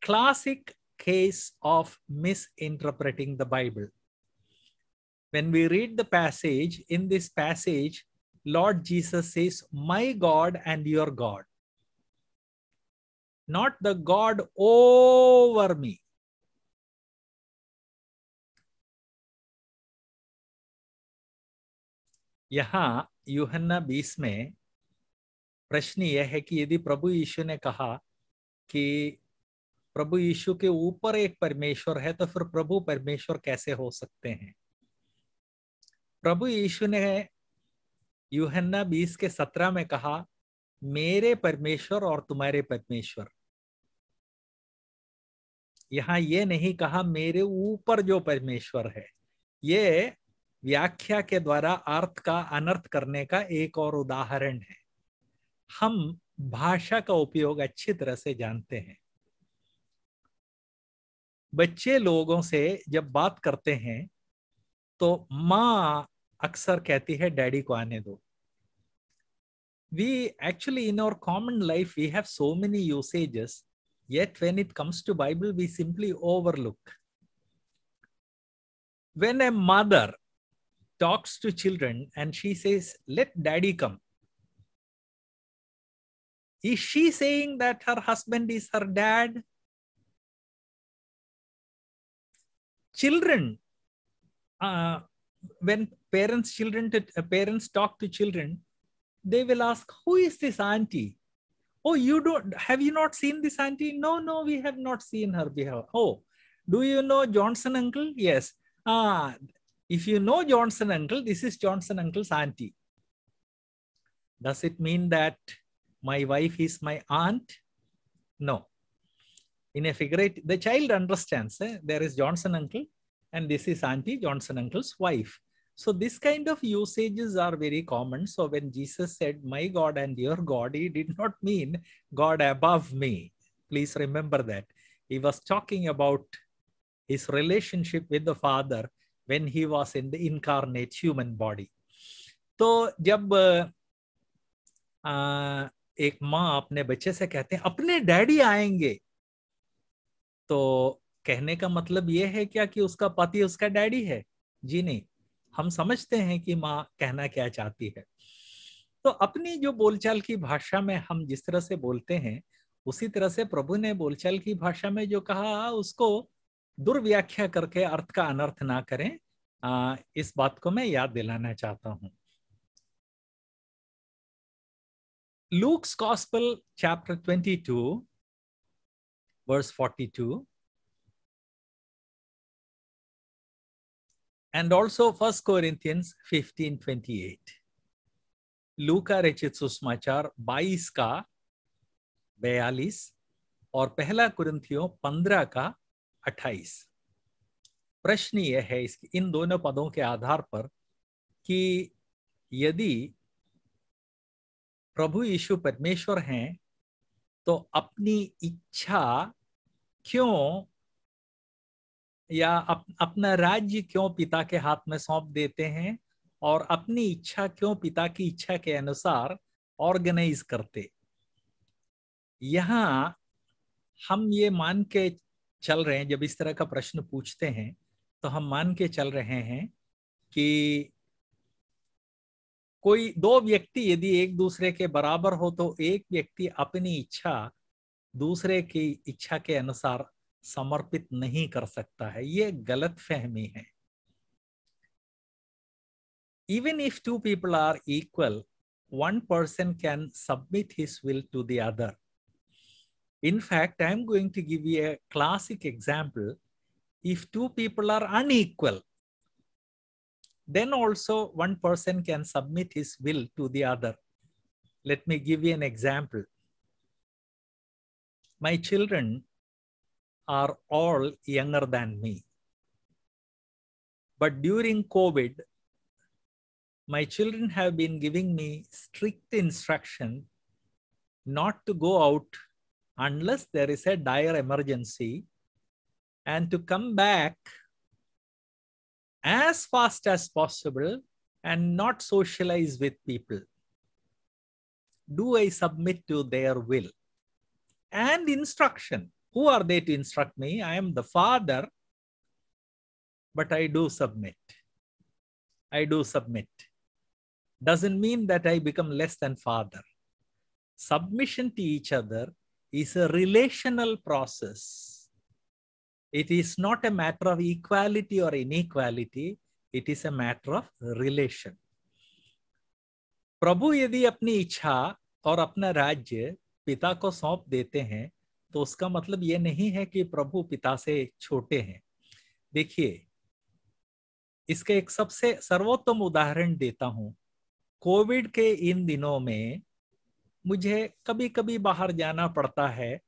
classic case of misinterpreting the Bible. When we read the passage, in this passage, Lord Jesus says, My God and your God. Not the God over me. यहाँ यूहना बीस में प्रश्न यह है कि यदि प्रभु यीशु ने कहा कि प्रभु यीशु के ऊपर एक परमेश्वर है तो फिर प्रभु परमेश्वर कैसे हो सकते हैं प्रभु यीशु ने यूहना बीस के सत्रह में कहा मेरे परमेश्वर और तुम्हारे परमेश्वर यहाँ ये नहीं कहा मेरे ऊपर जो परमेश्वर है ये व्याख्या के द्वारा अर्थ का अनर्थ करने का एक और उदाहरण है हम भाषा का उपयोग अच्छी तरह से जानते हैं बच्चे लोगों से जब बात करते हैं तो माँ अक्सर कहती है डैडी को आने दो we actually in our common life we have so many usages yet when it comes to Bible we simply overlook when a mother talks to children and she says, Let daddy come. Is she saying that her husband is her dad? Children, uh, when parents children to, uh, parents talk to children, they will ask, "Who is this auntie?" Oh, you don't have you not seen this auntie? No, no, we have not seen her before. Oh, do you know Johnson uncle? Yes. Ah, if you know Johnson uncle, this is Johnson uncle's auntie. Does it mean that my wife is my aunt? No. In a figure eight, the child understands eh? there is Johnson uncle and this is auntie Johnson uncle's wife. So this kind of usages are very common. So when Jesus said, my God and your God, he did not mean God above me. Please remember that. He was talking about his relationship with the Father when he was in the incarnate human body तो जब आ, एक माँ अपने बच्चे से कहते हैं अपने डैडी आएंगे तो कहने का मतलब यह है क्या कि उसका पति उसका डैडी है जी नहीं हम समझते हैं कि माँ कहना क्या चाहती है तो अपनी जो बोलचाल की भाषा में हम जिस तरह से बोलते हैं उसी तरह से प्रभु ने बोलचाल की भाषा में जो कहा उसको दुर्व्याख्या करके अर्थ का अनर्थ ना करें आ, इस बात को मैं याद दिलाना चाहता हूं Luke's gospel chapter 22 verse 42 and also first Corinthians 15:28. लूका रचित सुषमाचार 22 का 42 और पहला कुरंथियो 15 का अट्ठाईस प्रश्न यह है इसके इन दोनों पदों के आधार पर कि यदि प्रभु यीशु परमेश्वर हैं तो अपनी इच्छा क्यों या अप, अपना राज्य क्यों पिता के हाथ में सौंप देते हैं और अपनी इच्छा क्यों पिता की इच्छा के अनुसार ऑर्गेनाइज करते यहाँ हम ये मान के चल रहे हैं जब इस तरह का प्रश्न पूछते हैं तो हम मान के चल रहे हैं कि कोई दो व्यक्ति यदि एक दूसरे के बराबर हो तो एक व्यक्ति अपनी इच्छा दूसरे की इच्छा के अनुसार समर्पित नहीं कर सकता है ये गलत फहमी है even if two people are equal one person can submit his will to other In fact, I'm going to give you a classic example. If two people are unequal, then also one person can submit his will to the other. Let me give you an example. My children are all younger than me. But during COVID, my children have been giving me strict instruction not to go out unless there is a dire emergency and to come back as fast as possible and not socialize with people. Do I submit to their will? And instruction. Who are they to instruct me? I am the father, but I do submit. I do submit. Doesn't mean that I become less than father. Submission to each other is a relational process. It is not a matter of equality or inequality, it is a matter of relation. प्रभु यदि अपनी इच्छा और अपना राज्य पिता को सौंप देते हैं तो उसका मतलब ये नहीं है कि प्रभु पिता से छोटे हैं देखिए इसके एक सबसे सर्वोत्तम उदाहरण देता हूं कोविड के इन दिनों में मुझे कभी कभी बाहर जाना पड़ता है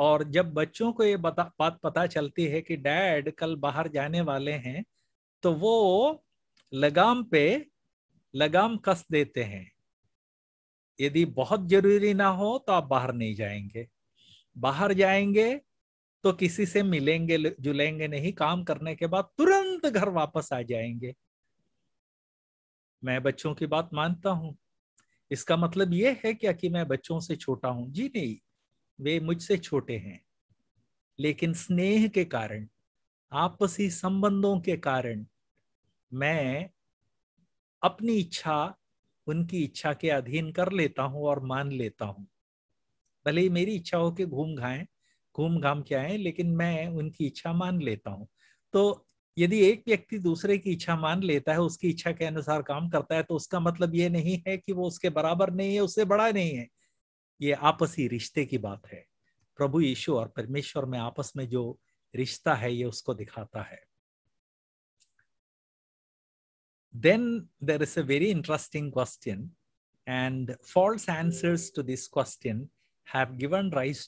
और जब बच्चों को ये बता बात पता चलती है कि डैड कल बाहर जाने वाले हैं तो वो लगाम पे लगाम कस देते हैं यदि बहुत जरूरी ना हो तो आप बाहर नहीं जाएंगे बाहर जाएंगे तो किसी से मिलेंगे जुलेंगे नहीं काम करने के बाद तुरंत घर वापस आ जाएंगे मैं बच्चों की बात मानता हूं इसका मतलब ये है क्या कि मैं बच्चों से छोटा हूं जी नहीं वे मुझसे छोटे हैं लेकिन स्नेह के कारण आपसी संबंधों के कारण मैं अपनी इच्छा उनकी इच्छा के अधीन कर लेता हूं और मान लेता हूं भले ही मेरी इच्छा हो कि घूम घाएं घूम घाम के आए लेकिन मैं उनकी इच्छा मान लेता हूं तो यदि एक व्यक्ति दूसरे की इच्छा मान लेता है उसकी इच्छा के अनुसार काम करता है तो उसका मतलब ये नहीं है कि वो उसके बराबर नहीं है उससे बड़ा नहीं है ये आपसी रिश्ते की बात है प्रभु यीशु और परमेश्वर में आपस में जो रिश्ता है ये उसको दिखाता है then there is a very interesting question and false answers to this question have given rise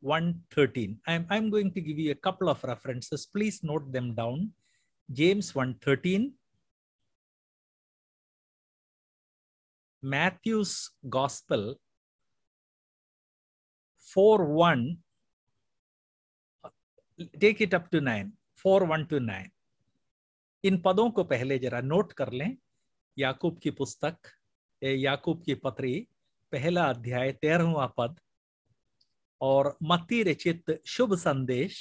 113. I'm, I'm going to give you a couple of references. Please note them down. James 113. Matthew's Gospel 4 1. Take it up to 9. 4 1 to 9. इन पदों को पहले जरा नोट कर लें याकूब की पुस्तक याकूब की पत्री पहला अध्याय तेरहवा पद और मती रचित शुभ संदेश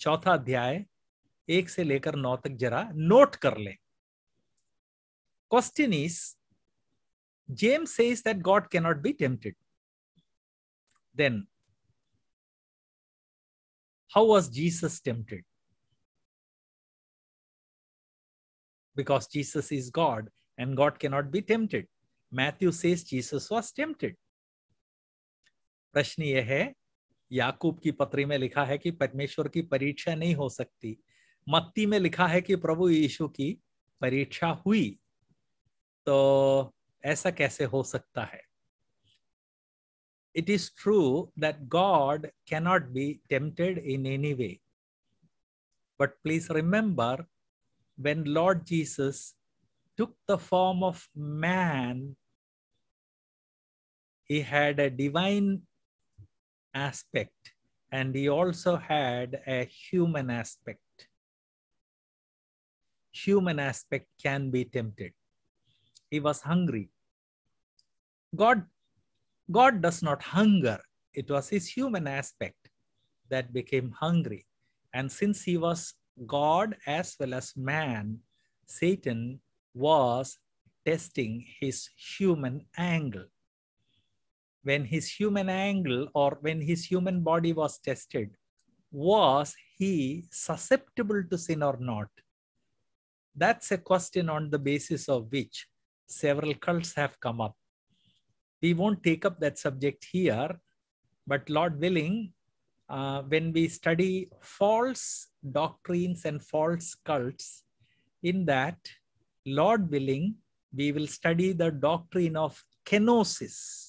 चौथा अध्याय एक से लेकर नौ तक जरा नोट कर ले question is James says that God can not be tempted then how was Jesus tempted because Jesus is God and God can not be tempted Matthew says Jesus was tempted प्रश्न यह है याकूब की पत्री में लिखा है कि परमेश्वर की परीक्षा नहीं हो सकती मत्ती में लिखा है कि प्रभु यीशु की परीक्षा हुई तो ऐसा कैसे हो सकता है it is true that God cannot be tempted in any way but please remember when Lord Jesus took the form of man he had a divine aspect and he also had a human aspect. Human aspect can be tempted. He was hungry. God, God does not hunger. It was his human aspect that became hungry. And since he was God as well as man, Satan was testing his human angle when his human angle or when his human body was tested, was he susceptible to sin or not? That's a question on the basis of which several cults have come up. We won't take up that subject here, but Lord willing, uh, when we study false doctrines and false cults, in that, Lord willing, we will study the doctrine of kenosis.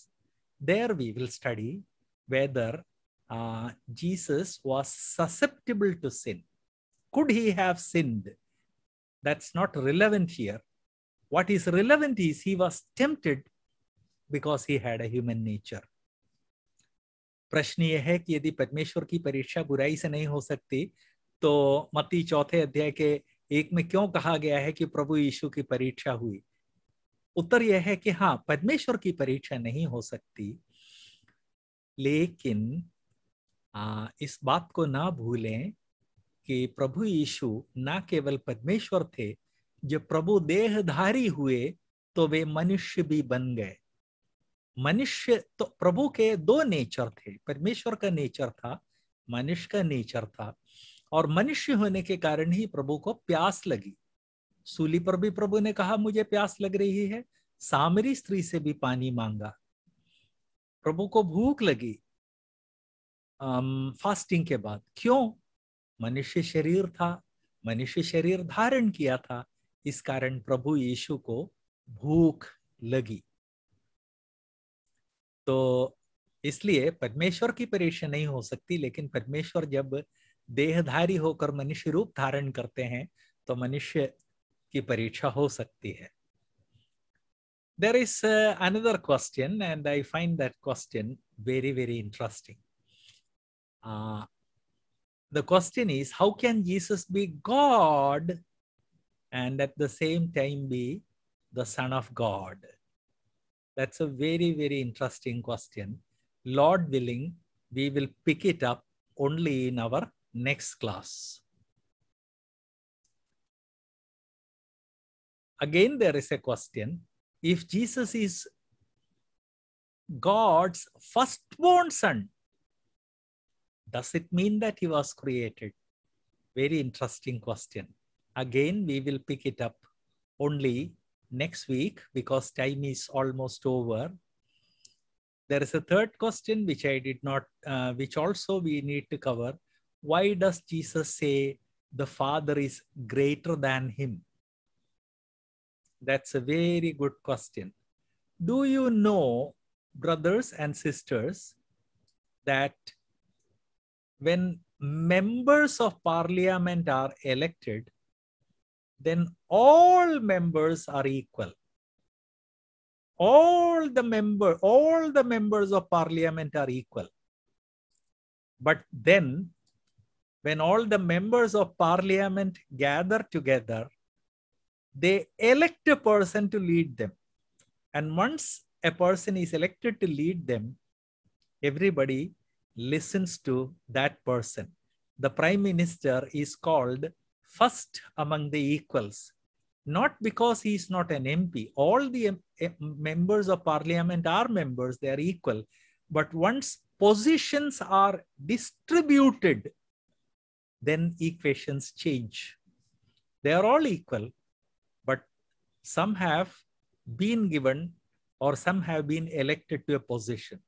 There we will study whether uh, Jesus was susceptible to sin. Could he have sinned? That's not relevant here. What is relevant is he was tempted because he had a human nature. प्रश्न यह है कि यदि परमेश्वर की परीक्षा बुराई से नहीं हो सकती तो मत्ती चौथे अध्याय के एक में क्यों कहा गया है कि प्रभु यीशु की परीक्षा हुई उत्तर यह है कि हाँ परमेश्वर की परीक्षा नहीं हो सकती लेकिन आ, इस बात को ना भूलें कि प्रभु यीशु ना केवल परमेश्वर थे जब प्रभु देहधारी हुए तो वे मनुष्य भी बन गए मनुष्य तो प्रभु के दो नेचर थे परमेश्वर का नेचर था मनुष्य का नेचर था और मनुष्य होने के कारण ही प्रभु को प्यास लगी सूली पर भी प्रभु ने कहा मुझे प्यास लग रही है सामरी स्त्री से भी पानी मांगा प्रभु को भूख लगी आम, फास्टिंग के बाद क्यों मनुष्य शरीर था मनुष्य शरीर धारण किया था इस कारण प्रभु यीशु को भूख लगी तो इसलिए परमेश्वर की परीक्षा नहीं हो सकती लेकिन परमेश्वर जब देहधारी होकर मनुष्य रूप धारण करते हैं तो मनुष्य there is uh, another question and i find that question very very interesting uh, the question is how can jesus be god and at the same time be the son of god that's a very very interesting question lord willing we will pick it up only in our next class again there is a question if jesus is god's firstborn son does it mean that he was created very interesting question again we will pick it up only next week because time is almost over there is a third question which i did not uh, which also we need to cover why does jesus say the father is greater than him that's a very good question. Do you know, brothers and sisters, that when members of parliament are elected, then all members are equal. All the member, all the members of parliament are equal. But then, when all the members of parliament gather together, they elect a person to lead them. And once a person is elected to lead them, everybody listens to that person. The prime minister is called first among the equals, not because he is not an MP. All the eh, members of parliament are members, they are equal. But once positions are distributed, then equations change. They are all equal, some have been given or some have been elected to a position.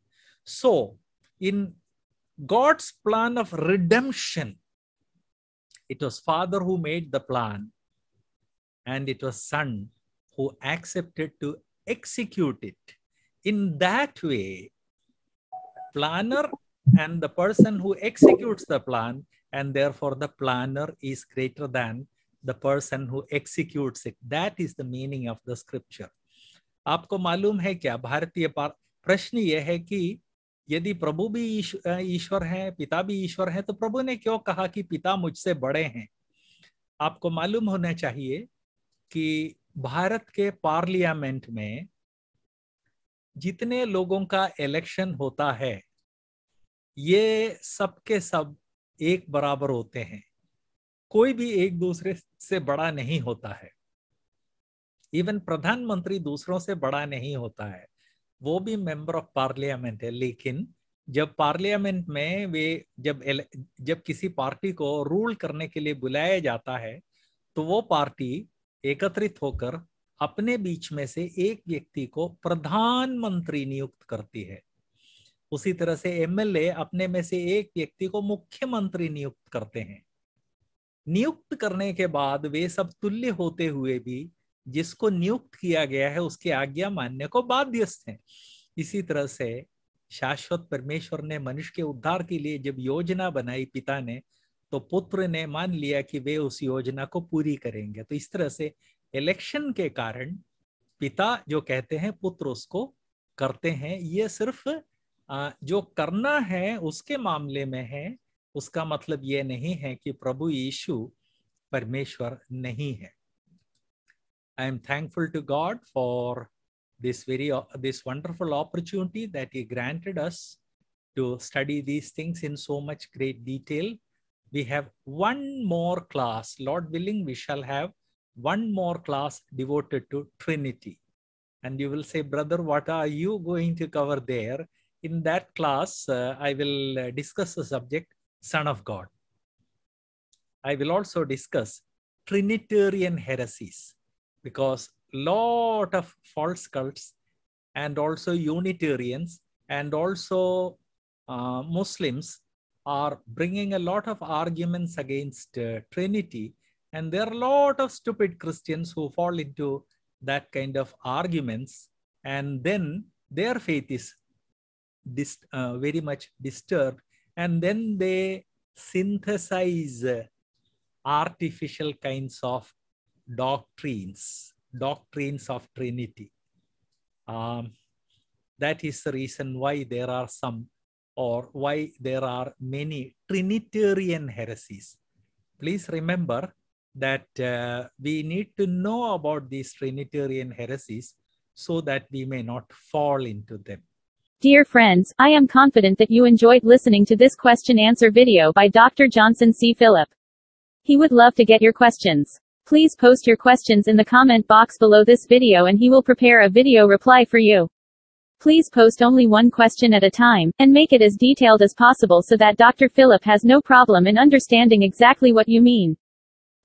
So, in God's plan of redemption, it was Father who made the plan, and it was Son who accepted to execute it. In that way, planner and the person who executes the plan, and therefore the planner is greater than the person who executes it that is the meaning of the scripture आपको मालूम है क्या भारतीय प्रश्न यह है कि यदि प्रभु भी ईश्वर हैं पिता भी ईश्वर हैं तो प्रभु ने क्यों कहा कि पिता मुझसे बड़े हैं आपको मालूम होना चाहिए कि भारत के पार्लियामेंट में जितने लोगों का इलेक्शन होता है ये सबके सब एक बराबर होते हैं कोई भी एक दूसरे से बड़ा नहीं होता है इवन प्रधानमंत्री दूसरों से बड़ा नहीं होता है वो भी मेंबर ऑफ पार्लियामेंट है लेकिन जब पार्लियामेंट में वे जब जब किसी पार्टी को रूल करने के लिए बुलाया जाता है तो वो पार्टी एकत्रित होकर अपने बीच में से एक व्यक्ति को प्रधानमंत्री नियुक्त करती है उसी तरह से एमएलए अपने में से एक व्यक्ति को मुख्यमंत्री नियुक्त करते हैं नियुक्त करने के बाद वे सब तुल्य होते हुए भी जिसको नियुक्त किया गया है उसकी आज्ञा मानने को बाध्यस्त हैं इसी तरह से शाश्वत परमेश्वर ने मनुष्य के उद्धार के लिए जब योजना बनाई पिता ने तो पुत्र ने मान लिया कि वे उस योजना को पूरी करेंगे तो इस तरह से इलेक्शन के कारण पिता जो कहते हैं पुत्र उसको करते हैं ये सिर्फ जो करना है उसके मामले में है उसका मतलब ये नहीं है कि प्रभु यीशु परमेश्वर नहीं है I am thankful to God this very this wonderful opportunity that he granted us to study these things in so much great detail we have one more class lord willing we shall have one more class devoted to trinity and you will say brother what are you going to cover there in that class uh, i will uh, discuss the subject Son of God. I will also discuss Trinitarian heresies because lot of false cults and also Unitarians and also uh, Muslims are bringing a lot of arguments against uh, Trinity. And there are a lot of stupid Christians who fall into that kind of arguments. And then their faith is uh, very much disturbed and then they synthesize artificial kinds of doctrines, doctrines of Trinity. Um, that is the reason why there are some or why there are many Trinitarian heresies. Please remember that uh, we need to know about these Trinitarian heresies so that we may not fall into them. Dear friends, I am confident that you enjoyed listening to this question answer video by Dr. Johnson C. Phillip. He would love to get your questions. Please post your questions in the comment box below this video and he will prepare a video reply for you. Please post only one question at a time, and make it as detailed as possible so that Dr. Phillip has no problem in understanding exactly what you mean.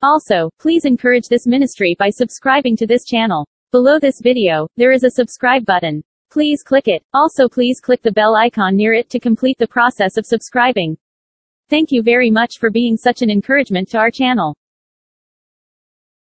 Also, please encourage this ministry by subscribing to this channel. Below this video, there is a subscribe button. Please click it. Also please click the bell icon near it to complete the process of subscribing. Thank you very much for being such an encouragement to our channel.